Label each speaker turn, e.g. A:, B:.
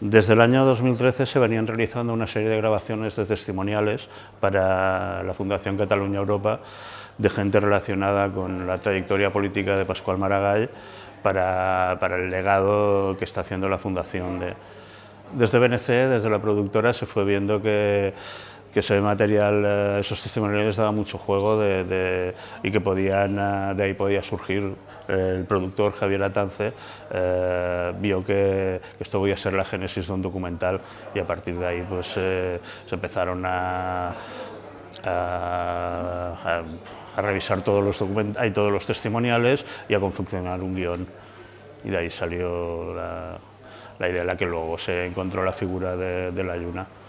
A: Desde el año 2013 se venían realizando una serie de grabaciones de testimoniales para la Fundación Cataluña Europa de gente relacionada con la trayectoria política de Pascual Maragall para, el legado que está haciendo la Fundación. Desde BNC, desde la productora, se fue viendo que que ese material, eh, esos testimoniales daban mucho juego y que podían, eh, de ahí podía surgir. Eh, el productor Javier Atance vio que, que, esto podía ser la génesis de un documental y a partir de ahí pues se empezaron a, a, revisar todos los todos los testimoniales y a confeccionar un guión. Y de ahí salió la, idea en la que luego se encontró la figura de, de la Yuna.